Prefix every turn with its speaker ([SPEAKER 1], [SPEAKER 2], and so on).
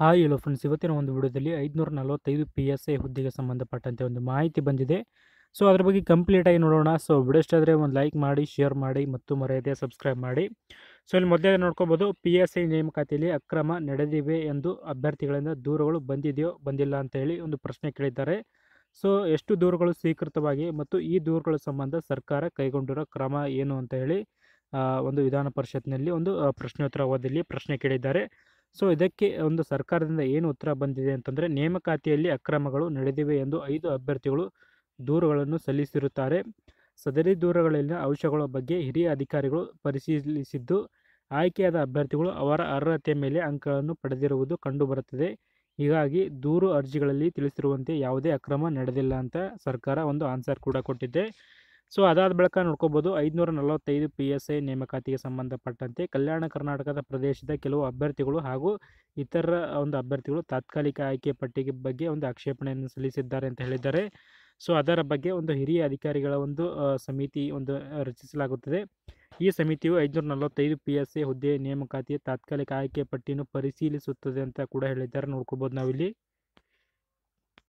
[SPEAKER 1] hi ಹೇಳೋ friends ಇವತ್ತಿನ ಒಂದು ವಿಡಿಯೋದಲ್ಲಿ ಐದುನೂರ ನಲವತ್ತೈದು ಪಿ ಎಸ್ ಐ ಹುದ್ದೆಗೆ ಸಂಬಂಧಪಟ್ಟಂತೆ ಒಂದು ಮಾಹಿತಿ ಬಂದಿದೆ ಸೊ ಅದ್ರ ಬಗ್ಗೆ ಕಂಪ್ಲೀಟಾಗಿ ನೋಡೋಣ ಸೊ ವಿಡಿಯೋ ಒಂದು ಲೈಕ್ ಮಾಡಿ ಶೇರ್ ಮಾಡಿ ಮತ್ತು ಮರೆಯದೆ ಸಬ್ಸ್ಕ್ರೈಬ್ ಮಾಡಿ ಸೊ ಇಲ್ಲಿ ಮೊದಲೇ ನೋಡ್ಕೋಬೋದು ಪಿ ಎಸ್ ಐ ನೇಮಕಾತಿಯಲ್ಲಿ ಅಕ್ರಮ ನಡೆದಿವೆ ಎಂದು ಅಭ್ಯರ್ಥಿಗಳಿಂದ ದೂರುಗಳು ಬಂದಿದೆಯೋ ಬಂದಿಲ್ಲ ಅಂತ ಹೇಳಿ ಒಂದು ಪ್ರಶ್ನೆ ಕೇಳಿದ್ದಾರೆ ಸೊ ಎಷ್ಟು ದೂರುಗಳು ಸ್ವೀಕೃತವಾಗಿ ಮತ್ತು ಈ ದೂರುಗಳ ಸಂಬಂಧ ಸರ್ಕಾರ ಕೈಗೊಂಡಿರೋ ಕ್ರಮ ಏನು ಅಂತ ಹೇಳಿ ಒಂದು ವಿಧಾನ ಪರಿಷತ್ನಲ್ಲಿ ಒಂದು ಪ್ರಶ್ನೋತ್ತರ ಅವಧಿಯಲ್ಲಿ ಪ್ರಶ್ನೆ ಕೇಳಿದ್ದಾರೆ ಸೊ ಇದಕ್ಕೆ ಒಂದು ಸರ್ಕಾರದಿಂದ ಏನು ಉತ್ತರ ಬಂದಿದೆ ಅಂತಂದರೆ ನೇಮಕಾತಿಯಲ್ಲಿ ಅಕ್ರಮಗಳು ನಡೆದಿವೆ ಎಂದು ಐದು ಅಭ್ಯರ್ಥಿಗಳು ದೂರುಗಳನ್ನು ಸಲ್ಲಿಸಿರುತ್ತಾರೆ ಸದರಿ ದೂರುಗಳಲ್ಲಿನ ಅಂಶಗಳ ಬಗ್ಗೆ ಹಿರಿಯ ಅಧಿಕಾರಿಗಳು ಪರಿಶೀಲಿಸಿದ್ದು ಆಯ್ಕೆಯಾದ ಅಭ್ಯರ್ಥಿಗಳು ಅವರ ಅರ್ಹತೆ ಮೇಲೆ ಅಂಕಗಳನ್ನು ಪಡೆದಿರುವುದು ಕಂಡುಬರುತ್ತದೆ ಹೀಗಾಗಿ ದೂರು ಅರ್ಜಿಗಳಲ್ಲಿ ತಿಳಿಸಿರುವಂತೆ ಯಾವುದೇ ಅಕ್ರಮ ನಡೆದಿಲ್ಲ ಅಂತ ಸರ್ಕಾರ ಒಂದು ಆನ್ಸರ್ ಕೂಡ ಕೊಟ್ಟಿದೆ ಸೊ ಅದಾದ ಬಳಿಕ ನೋಡ್ಕೋಬೋದು ಐದುನೂರ ನಲವತ್ತೈದು ಪಿ ಎಸ್ ಐ ನೇಮಕಾತಿಗೆ ಸಂಬಂಧಪಟ್ಟಂತೆ ಕಲ್ಯಾಣ ಕರ್ನಾಟಕದ ಪ್ರದೇಶದ ಕೆಲವು ಅಭ್ಯರ್ಥಿಗಳು ಹಾಗೂ ಇತರ ಒಂದು ಅಭ್ಯರ್ಥಿಗಳು ತಾತ್ಕಾಲಿಕ ಆಯ್ಕೆ ಪಟ್ಟಿಗೆ ಬಗ್ಗೆ ಒಂದು ಆಕ್ಷೇಪಣೆಯನ್ನು ಸಲ್ಲಿಸಿದ್ದಾರೆ ಅಂತ ಹೇಳಿದ್ದಾರೆ ಸೊ ಅದರ ಬಗ್ಗೆ ಒಂದು ಹಿರಿಯ ಅಧಿಕಾರಿಗಳ ಒಂದು ಸಮಿತಿ ಒಂದು ರಚಿಸಲಾಗುತ್ತದೆ ಈ ಸಮಿತಿಯು ಐದುನೂರ ನಲವತ್ತೈದು ಪಿ ಎಸ್ ಐ ಹುದ್ದೆ ನೇಮಕಾತಿಯ ತಾತ್ಕಾಲಿಕ ಆಯ್ಕೆ ಪಟ್ಟಿಯನ್ನು ಪರಿಶೀಲಿಸುತ್ತದೆ ಅಂತ ಕೂಡ ಹೇಳಿದ್ದಾರೆ ನೋಡ್ಕೋಬೋದು ನಾವಿಲ್ಲಿ